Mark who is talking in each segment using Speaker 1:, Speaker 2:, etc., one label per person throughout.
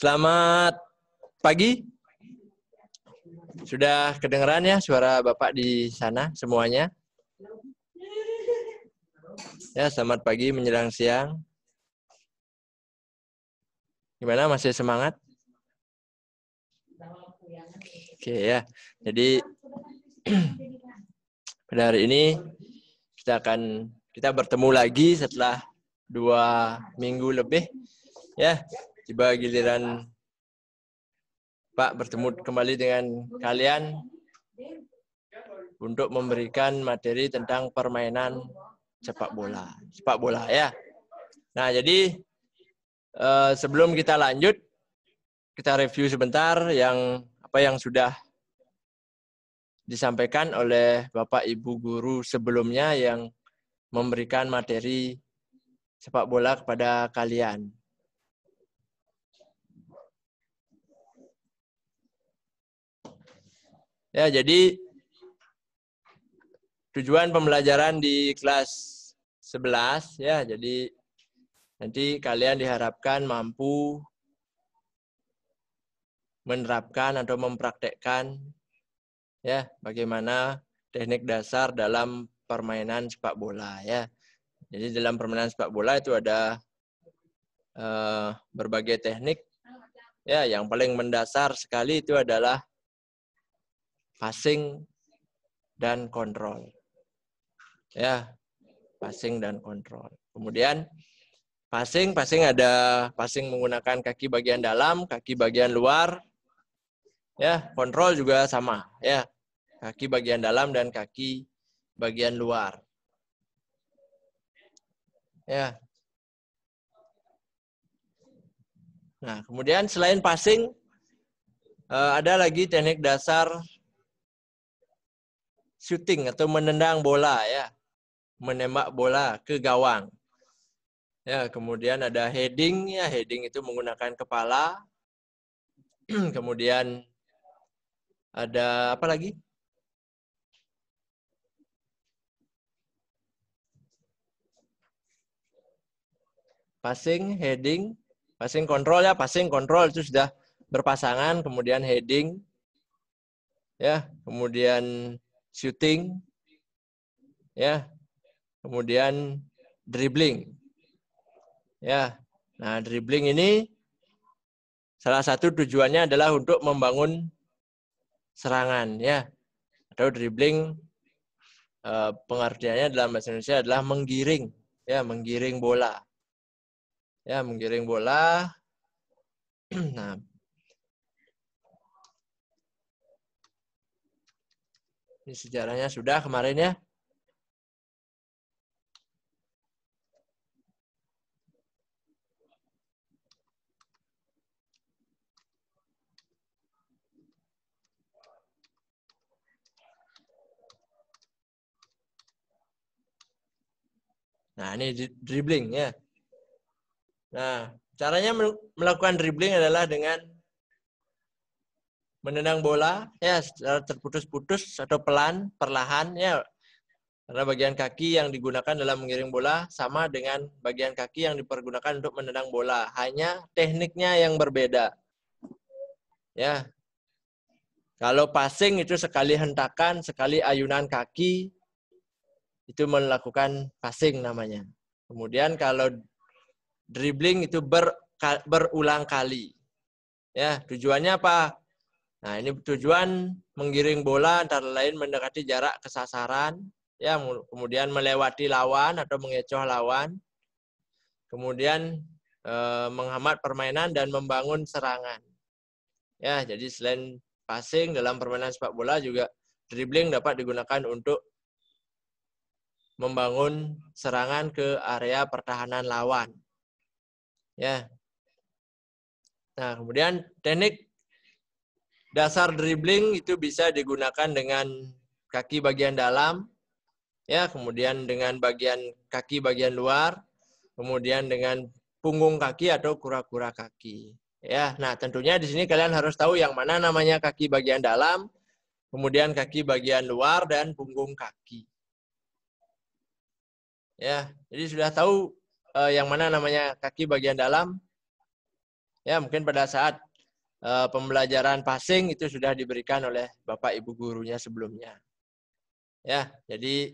Speaker 1: Selamat pagi. Sudah kedengeran ya suara Bapak di sana semuanya? Ya, selamat pagi menjelang siang. Gimana masih semangat? Oke ya. Jadi pada hari ini kita akan kita bertemu lagi setelah dua minggu lebih ya Tiba giliran Pak bertemu kembali dengan kalian untuk memberikan materi tentang permainan sepak bola. Sepak bola ya. Nah, jadi eh, sebelum kita lanjut, kita review sebentar yang apa yang sudah disampaikan oleh Bapak Ibu guru sebelumnya yang memberikan materi sepak bola kepada kalian. Ya, jadi tujuan pembelajaran di kelas 11 ya. Jadi nanti kalian diharapkan mampu menerapkan atau mempraktekkan ya bagaimana teknik dasar dalam permainan sepak bola ya. Jadi dalam permainan sepak bola itu ada uh, berbagai teknik ya yang paling mendasar sekali itu adalah passing dan kontrol. Ya, passing dan kontrol. Kemudian passing, passing ada passing menggunakan kaki bagian dalam, kaki bagian luar. Ya, kontrol juga sama, ya. Kaki bagian dalam dan kaki bagian luar. Ya. Nah, kemudian selain passing eh, ada lagi teknik dasar shooting atau menendang bola ya, menembak bola ke gawang. Ya, kemudian ada heading ya, heading itu menggunakan kepala. kemudian ada apa lagi? Passing, heading, passing control ya, passing control itu sudah berpasangan, kemudian heading, ya kemudian shooting, ya, kemudian dribbling, ya. Nah, dribbling ini salah satu tujuannya adalah untuk membangun serangan, ya. Atau dribbling eh, pengertiannya dalam bahasa Indonesia adalah menggiring, ya, menggiring bola, ya, menggiring bola. Nah, Ini sejarahnya sudah kemarin ya. Nah, ini dribbling ya. Nah, caranya melakukan dribbling adalah dengan menendang bola ya secara terputus-putus atau pelan, perlahan ya. Karena bagian kaki yang digunakan dalam mengiring bola sama dengan bagian kaki yang dipergunakan untuk menendang bola, hanya tekniknya yang berbeda. Ya. Kalau passing itu sekali hentakan, sekali ayunan kaki itu melakukan passing namanya. Kemudian kalau dribbling itu ber, berulang kali. Ya, tujuannya apa? Nah, ini tujuan menggiring bola antara lain mendekati jarak kesasaran, ya kemudian melewati lawan atau mengecoh lawan, kemudian eh, menghambat permainan dan membangun serangan. Ya, jadi selain passing dalam permainan sepak bola juga dribbling dapat digunakan untuk membangun serangan ke area pertahanan lawan. Ya. Nah, kemudian teknik dasar dribbling itu bisa digunakan dengan kaki bagian dalam ya kemudian dengan bagian kaki bagian luar kemudian dengan punggung kaki atau kura-kura kaki ya nah tentunya di sini kalian harus tahu yang mana namanya kaki bagian dalam kemudian kaki bagian luar dan punggung kaki ya jadi sudah tahu eh, yang mana namanya kaki bagian dalam ya mungkin pada saat Eh, pembelajaran passing itu sudah diberikan oleh Bapak Ibu gurunya sebelumnya. Ya, jadi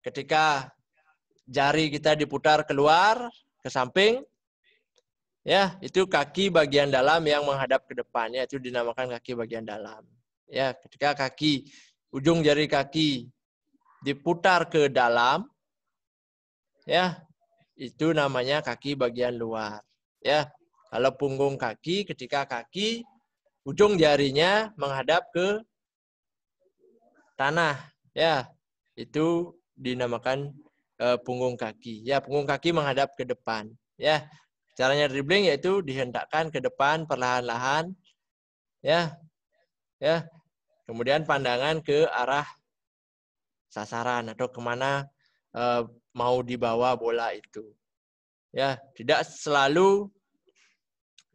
Speaker 1: ketika jari kita diputar keluar ke samping ya, itu kaki bagian dalam yang menghadap ke depan ya, itu dinamakan kaki bagian dalam. Ya, ketika kaki ujung jari kaki diputar ke dalam ya, itu namanya kaki bagian luar. Ya, kalau punggung kaki, ketika kaki ujung jarinya menghadap ke tanah, ya itu dinamakan e, punggung kaki. Ya punggung kaki menghadap ke depan. Ya caranya dribbling yaitu dihentakkan ke depan perlahan-lahan. Ya, ya. Kemudian pandangan ke arah sasaran atau kemana e, mau dibawa bola itu. Ya, tidak selalu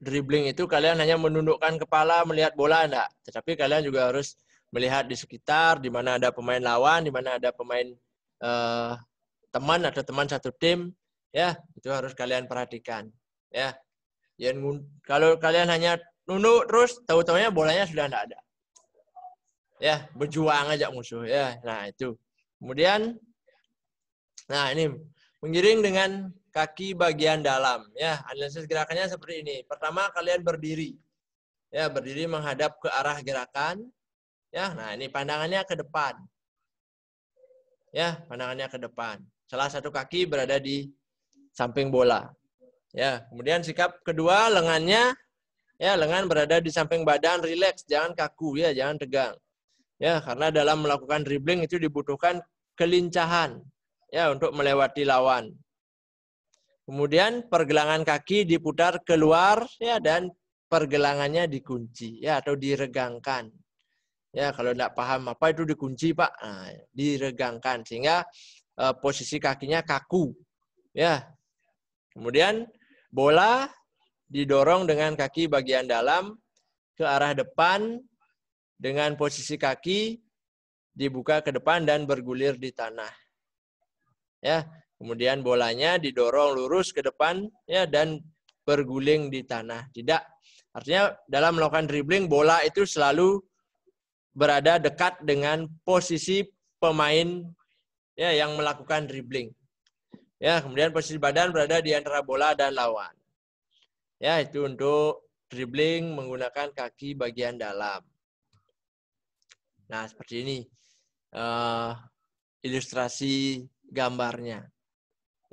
Speaker 1: dribbling itu kalian hanya menundukkan kepala melihat bola enggak, tetapi kalian juga harus melihat di sekitar di mana ada pemain lawan, di mana ada pemain uh, teman atau teman satu tim, ya itu harus kalian perhatikan, ya. Jangan kalau kalian hanya nunduk terus, tahu-tahunya bolanya sudah enggak ada. Ya, berjuang aja musuh, ya. Nah, itu. Kemudian nah ini mengiring dengan kaki bagian dalam. Ya, analisis gerakannya seperti ini. Pertama, kalian berdiri. Ya, berdiri menghadap ke arah gerakan. Ya, nah ini pandangannya ke depan. Ya, pandangannya ke depan. Salah satu kaki berada di samping bola. Ya, kemudian sikap kedua lengannya ya lengan berada di samping badan, rileks, jangan kaku ya, jangan tegang. Ya, karena dalam melakukan dribbling itu dibutuhkan kelincahan ya untuk melewati lawan Kemudian pergelangan kaki diputar keluar ya dan pergelangannya dikunci ya atau diregangkan. Ya kalau tidak paham apa itu dikunci pak, nah, diregangkan sehingga eh, posisi kakinya kaku. Ya. Kemudian bola didorong dengan kaki bagian dalam ke arah depan dengan posisi kaki dibuka ke depan dan bergulir di tanah. Ya, Kemudian bolanya didorong lurus ke depan ya dan berguling di tanah. Tidak. Artinya dalam melakukan dribbling bola itu selalu berada dekat dengan posisi pemain ya yang melakukan dribbling. Ya, kemudian posisi badan berada di antara bola dan lawan. Ya, itu untuk dribbling menggunakan kaki bagian dalam. Nah, seperti ini uh, ilustrasi gambarnya.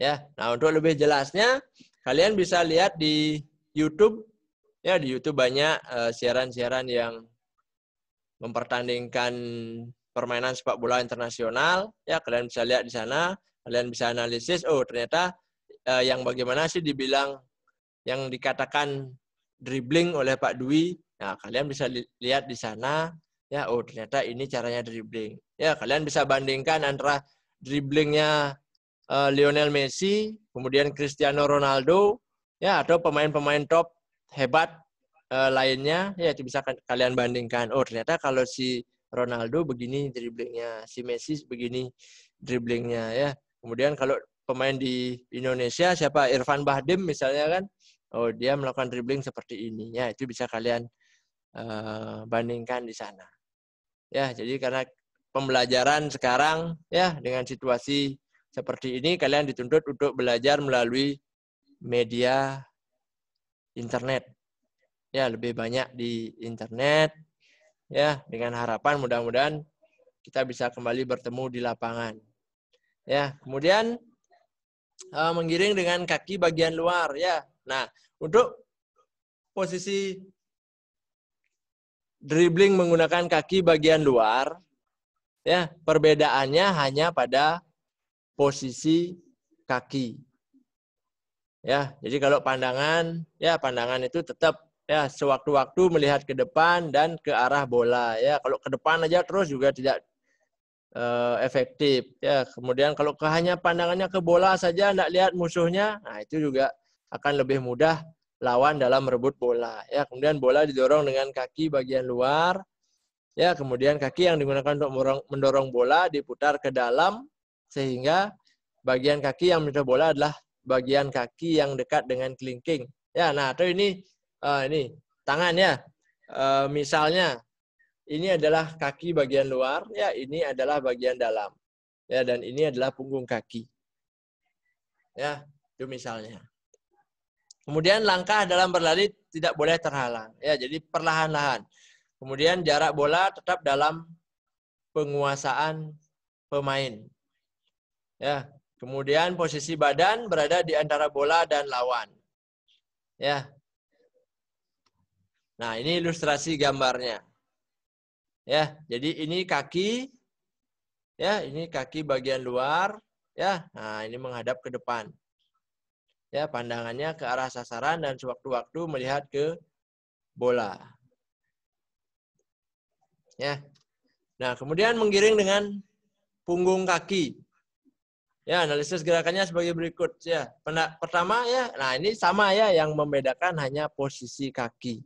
Speaker 1: Ya, nah untuk lebih jelasnya kalian bisa lihat di YouTube. Ya, di YouTube banyak eh, siaran-siaran uh, yang mempertandingkan permainan sepak bola internasional. Ya, kalian bisa lihat di sana, kalian bisa analisis, oh ternyata uh, yang bagaimana sih dibilang yang dikatakan dribbling oleh Pak Dwi. Nah, kalian bisa li lihat di sana ya oh ternyata ini caranya dribbling. Ya, kalian bisa bandingkan antara dribblingnya Eh, Lionel Messi, kemudian Cristiano Ronaldo, ya atau pemain-pemain top hebat eh, lainnya, ya itu bisa kalian bandingkan. Oh ternyata kalau si Ronaldo begini dribblingnya, si Messi begini dribblingnya, ya. Kemudian kalau pemain di Indonesia siapa Irfan Bahdim misalnya kan, oh dia melakukan dribbling seperti ini, ya itu bisa kalian uh, bandingkan di sana. Ya, jadi karena pembelajaran sekarang ya dengan situasi seperti ini kalian dituntut untuk belajar melalui media internet. Ya, lebih banyak di internet. Ya, dengan harapan mudah-mudahan kita bisa kembali bertemu di lapangan. Ya, kemudian mengiring eh, menggiring dengan kaki bagian luar ya. Nah, untuk posisi dribbling menggunakan kaki bagian luar ya, perbedaannya hanya pada posisi kaki. Ya, jadi kalau pandangan, ya pandangan itu tetap ya sewaktu-waktu melihat ke depan dan ke arah bola. Ya, kalau ke depan aja terus juga tidak uh, efektif. Ya, kemudian kalau hanya pandangannya ke bola saja, tidak lihat musuhnya, nah itu juga akan lebih mudah lawan dalam merebut bola. Ya, kemudian bola didorong dengan kaki bagian luar. Ya, kemudian kaki yang digunakan untuk mendorong bola diputar ke dalam sehingga bagian kaki yang bola adalah bagian kaki yang dekat dengan kelingking. Ya, nah atau ini uh, ini tangannya. Uh, eh, misalnya ini adalah kaki bagian luar, ya ini adalah bagian dalam. Ya, dan ini adalah punggung kaki. Ya, itu misalnya. Kemudian langkah dalam berlari tidak boleh terhalang. Ya, jadi perlahan-lahan. Kemudian jarak bola tetap dalam penguasaan pemain. Ya, kemudian posisi badan berada di antara bola dan lawan. Ya. Nah, ini ilustrasi gambarnya. Ya, jadi ini kaki ya, ini kaki bagian luar ya. Nah, ini menghadap ke depan. Ya, pandangannya ke arah sasaran dan sewaktu-waktu melihat ke bola. Ya. Nah, kemudian menggiring dengan punggung kaki. Ya, analisis gerakannya sebagai berikut ya. Pertama ya, nah ini sama ya yang membedakan hanya posisi kaki.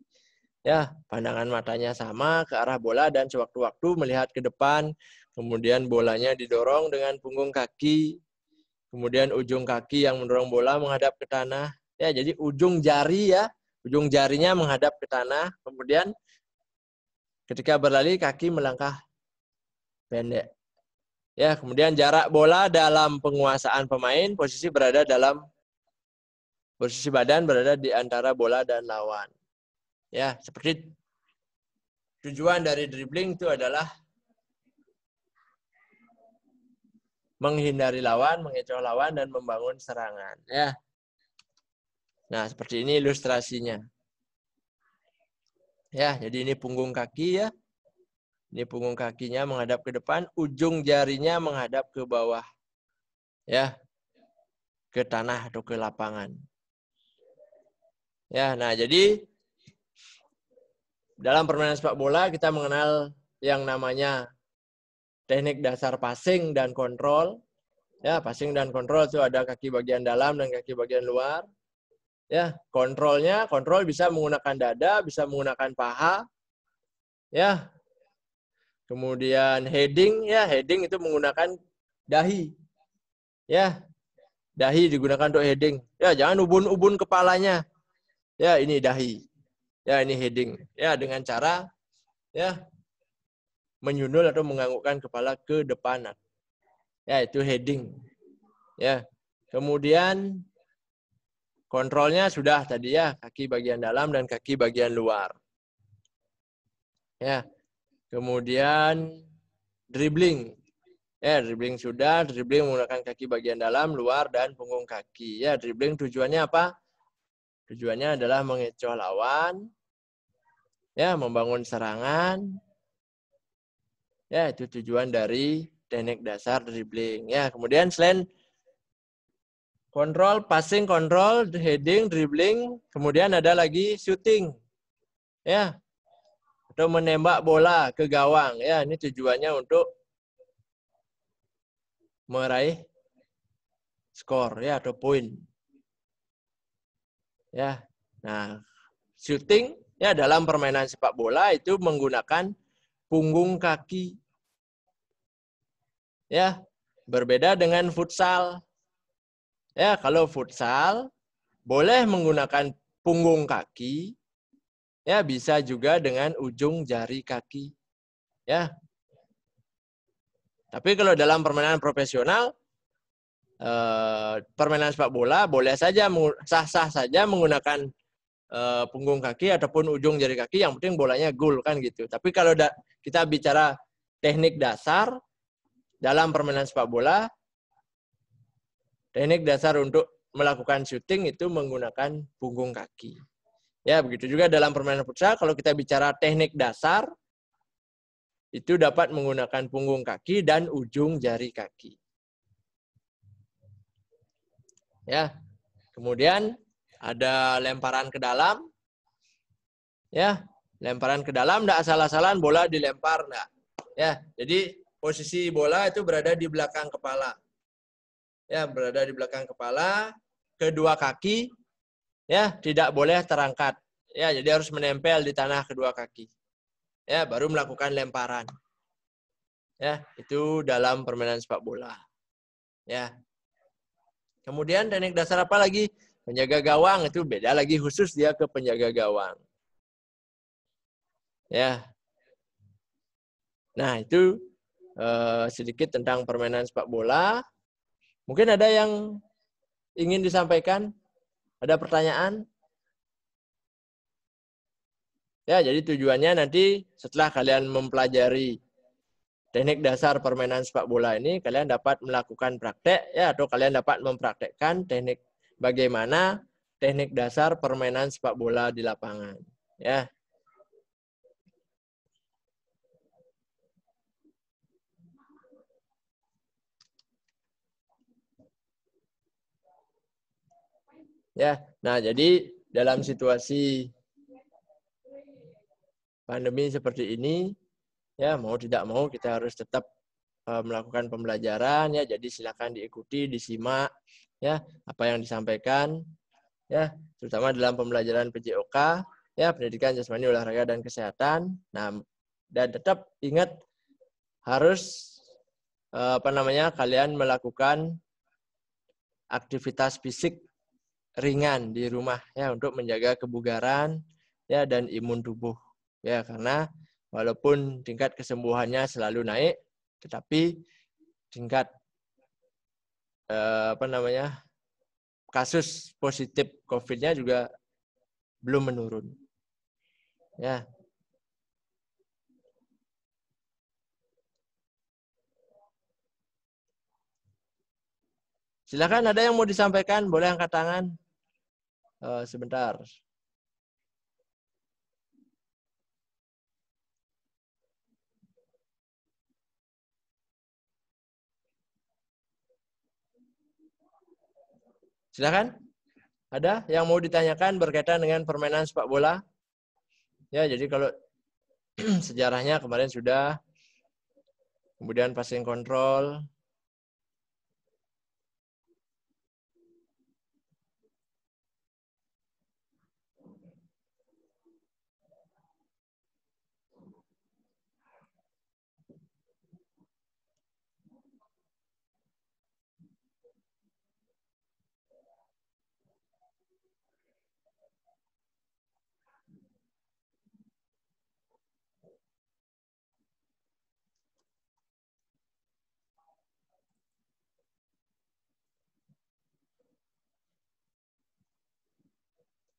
Speaker 1: Ya, pandangan matanya sama ke arah bola dan sewaktu-waktu melihat ke depan, kemudian bolanya didorong dengan punggung kaki, kemudian ujung kaki yang mendorong bola menghadap ke tanah. Ya, jadi ujung jari ya, ujung jarinya menghadap ke tanah, kemudian ketika berlari kaki melangkah pendek. Ya, kemudian jarak bola dalam penguasaan pemain, posisi berada dalam posisi badan berada di antara bola dan lawan. Ya, seperti tujuan dari dribbling itu adalah menghindari lawan, mengecoh lawan dan membangun serangan, ya. Nah, seperti ini ilustrasinya. Ya, jadi ini punggung kaki ya. Ini punggung kakinya menghadap ke depan, ujung jarinya menghadap ke bawah. Ya. Ke tanah atau ke lapangan. Ya, nah jadi dalam permainan sepak bola kita mengenal yang namanya teknik dasar passing dan kontrol. Ya, passing dan kontrol itu ada kaki bagian dalam dan kaki bagian luar. Ya, kontrolnya, kontrol bisa menggunakan dada, bisa menggunakan paha. Ya, Kemudian heading ya, heading itu menggunakan dahi. Ya. Dahi digunakan untuk heading. Ya, jangan ubun-ubun kepalanya. Ya, ini dahi. Ya, ini heading. Ya, dengan cara ya menyundul atau menganggukkan kepala ke depan Ya, itu heading. Ya. Kemudian kontrolnya sudah tadi ya, kaki bagian dalam dan kaki bagian luar. Ya. Kemudian dribbling. Ya, dribbling sudah, dribbling menggunakan kaki bagian dalam, luar, dan punggung kaki. Ya, dribbling tujuannya apa? Tujuannya adalah mengecoh lawan, ya, membangun serangan. Ya, itu tujuan dari teknik dasar dribbling. Ya, kemudian selain kontrol, passing, kontrol, heading, dribbling, kemudian ada lagi shooting. Ya, atau menembak bola ke gawang. Ya, ini tujuannya untuk meraih skor ya atau poin. Ya. Nah, shooting ya dalam permainan sepak bola itu menggunakan punggung kaki. Ya, berbeda dengan futsal. Ya, kalau futsal boleh menggunakan punggung kaki Ya, bisa juga dengan ujung jari kaki. Ya. Tapi kalau dalam permainan profesional eh, permainan sepak bola boleh saja sah-sah saja menggunakan eh, punggung kaki ataupun ujung jari kaki yang penting bolanya gol kan gitu. Tapi kalau kita bicara teknik dasar dalam permainan sepak bola teknik dasar untuk melakukan syuting itu menggunakan punggung kaki. Ya, begitu juga dalam permainan futsal kalau kita bicara teknik dasar itu dapat menggunakan punggung kaki dan ujung jari kaki. Ya. Kemudian ada lemparan ke dalam. Ya, lemparan ke dalam enggak asal-asalan bola dilempar enggak. Ya, jadi posisi bola itu berada di belakang kepala. Ya, berada di belakang kepala, kedua kaki ya tidak boleh terangkat ya jadi harus menempel di tanah kedua kaki ya baru melakukan lemparan ya itu dalam permainan sepak bola ya kemudian teknik dasar apa lagi penjaga gawang itu beda lagi khusus dia ke penjaga gawang ya nah itu eh, sedikit tentang permainan sepak bola mungkin ada yang ingin disampaikan ada pertanyaan? Ya, jadi tujuannya nanti setelah kalian mempelajari teknik dasar permainan sepak bola ini, kalian dapat melakukan praktek, ya, atau kalian dapat mempraktekkan teknik bagaimana teknik dasar permainan sepak bola di lapangan. Ya, Ya, nah jadi dalam situasi pandemi seperti ini, ya mau tidak mau kita harus tetap uh, melakukan pembelajaran ya. Jadi silakan diikuti, disimak ya apa yang disampaikan ya, terutama dalam pembelajaran PJOK ya pendidikan jasmani olahraga dan kesehatan. Nah, dan tetap ingat harus eh, apa namanya kalian melakukan aktivitas fisik ringan di rumah ya untuk menjaga kebugaran ya dan imun tubuh ya karena walaupun tingkat kesembuhannya selalu naik tetapi tingkat eh, apa namanya kasus positif COVID-nya juga belum menurun ya Silakan ada yang mau disampaikan, boleh angkat tangan. Uh, sebentar. Silakan. Ada yang mau ditanyakan berkaitan dengan permainan sepak bola? Ya, jadi kalau sejarahnya kemarin sudah, kemudian passing control,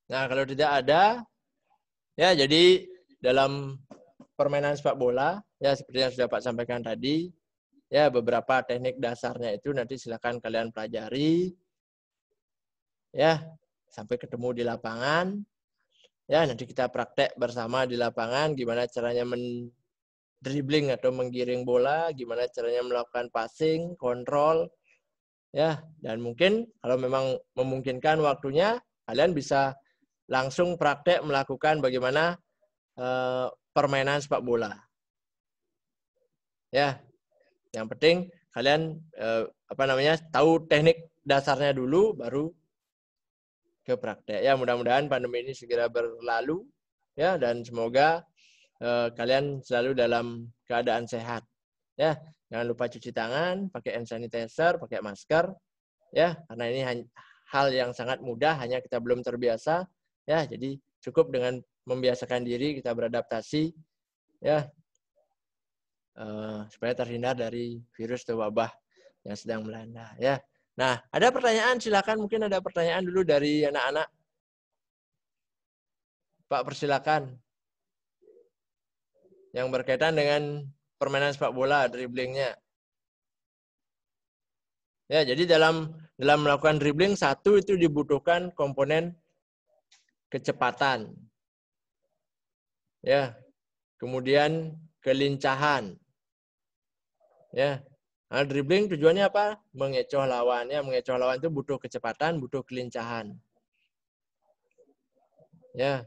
Speaker 1: Nah, kalau tidak ada, ya jadi dalam permainan sepak bola, ya seperti yang sudah Pak sampaikan tadi, ya beberapa teknik dasarnya itu nanti silakan kalian pelajari, ya sampai ketemu di lapangan, ya nanti kita praktek bersama di lapangan gimana caranya men dribbling atau menggiring bola, gimana caranya melakukan passing, kontrol, ya dan mungkin kalau memang memungkinkan waktunya kalian bisa langsung praktek melakukan bagaimana uh, permainan sepak bola. Ya, yang penting kalian uh, apa namanya tahu teknik dasarnya dulu, baru ke praktek. Ya, mudah-mudahan pandemi ini segera berlalu ya dan semoga uh, kalian selalu dalam keadaan sehat. Ya, jangan lupa cuci tangan, pakai hand sanitizer, pakai masker ya karena ini hal yang sangat mudah hanya kita belum terbiasa Ya, jadi cukup dengan membiasakan diri kita beradaptasi ya uh, supaya terhindar dari virus atau wabah yang sedang melanda ya. Nah, ada pertanyaan silakan mungkin ada pertanyaan dulu dari anak-anak. Pak persilakan. Yang berkaitan dengan permainan sepak bola dribblingnya. Ya, jadi dalam dalam melakukan dribbling satu itu dibutuhkan komponen kecepatan. Ya. Kemudian kelincahan. Ya. Nah, dribbling tujuannya apa? Mengecoh lawan. Ya, mengecoh lawan itu butuh kecepatan, butuh kelincahan. Ya.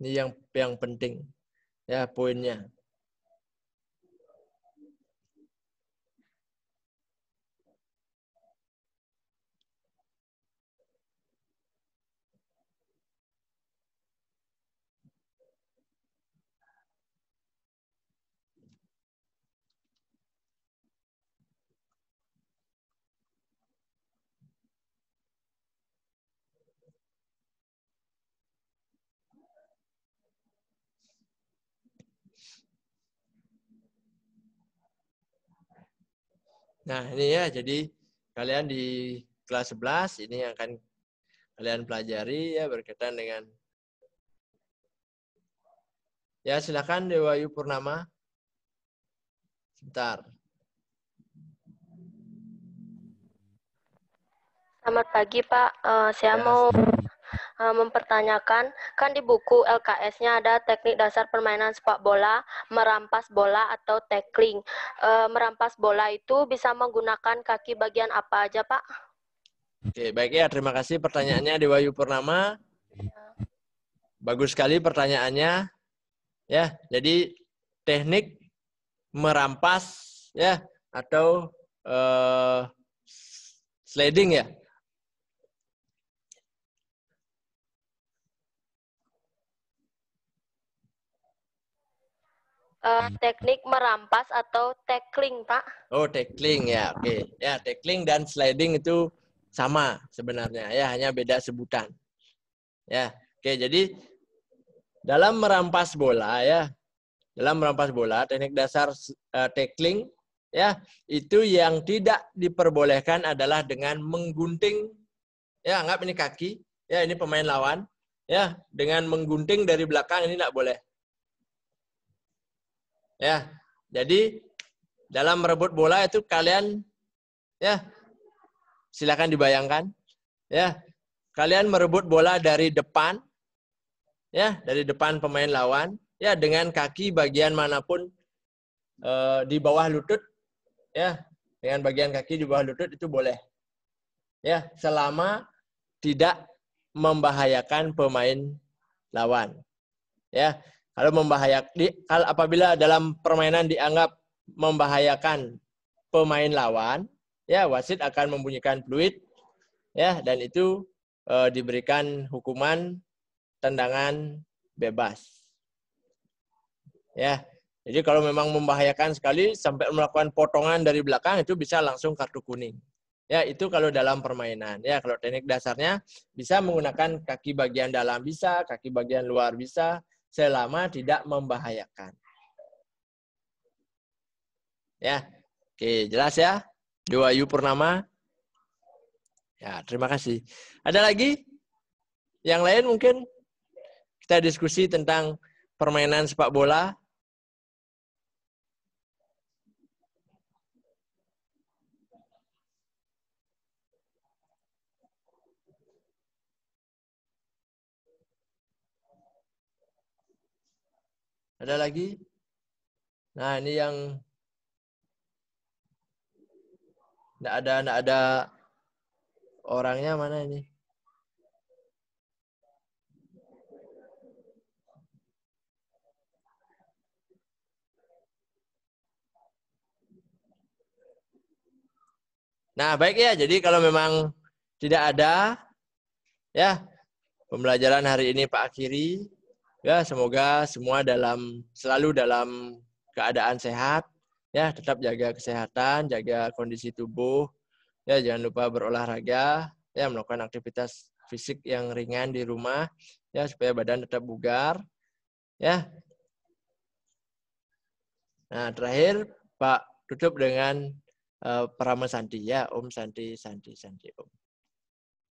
Speaker 1: Ini yang yang penting. Ya, poinnya. Nah, ini ya, jadi kalian di kelas 11 ini yang akan kalian pelajari ya berkaitan dengan Ya, silakan Dewa Yu Purnama. Sebentar. Selamat pagi, Pak. Uh, saya ya, mau Eh, mempertanyakan, kan di buku LKS-nya ada teknik dasar permainan sepak bola, merampas bola atau tackling. e, merampas bola itu bisa menggunakan kaki bagian apa aja, Pak? Oke, baik ya. Terima kasih pertanyaannya di Wayu Purnama. Iya. Bagus sekali pertanyaannya. Ya, jadi teknik merampas ya atau uh, sliding ya Uh, teknik merampas atau tackling, Pak? Oh, tackling ya. Oke. Okay. Ya, tackling dan sliding itu sama sebenarnya ya, hanya beda sebutan. Ya. Oke, okay, jadi dalam merampas bola ya, dalam merampas bola teknik dasar uh, tackling ya, itu yang tidak diperbolehkan adalah dengan menggunting ya, anggap ini kaki, ya ini pemain lawan ya, dengan menggunting dari belakang ini tidak boleh Ya, jadi dalam merebut bola itu kalian ya silakan dibayangkan ya kalian merebut bola dari depan ya dari depan pemain lawan ya dengan kaki bagian manapun e, di bawah lutut ya dengan bagian kaki di bawah lutut itu boleh ya selama tidak membahayakan pemain lawan ya kalau membahayakan kalau apabila dalam permainan dianggap membahayakan pemain lawan, ya wasit akan membunyikan fluid ya dan itu e, diberikan hukuman tendangan bebas. Ya. Jadi kalau memang membahayakan sekali sampai melakukan potongan dari belakang itu bisa langsung kartu kuning. Ya, itu kalau dalam permainan. Ya, kalau teknik dasarnya bisa menggunakan kaki bagian dalam bisa, kaki bagian luar bisa, selama tidak membahayakan. Ya, oke jelas ya. dua Yu Purnama. Ya, terima kasih. Ada lagi? Yang lain mungkin kita diskusi tentang permainan sepak bola Ada lagi? Nah, ini yang tidak ada, tidak ada orangnya mana ini? Nah, baik ya. Jadi kalau memang tidak ada, ya, pembelajaran hari ini Pak akhiri ya semoga semua dalam selalu dalam keadaan sehat ya tetap jaga kesehatan jaga kondisi tubuh ya jangan lupa berolahraga ya melakukan aktivitas fisik yang ringan di rumah ya supaya badan tetap bugar ya nah terakhir Pak tutup dengan uh, eh, Prama Santi ya Om Santi Santi Santi Om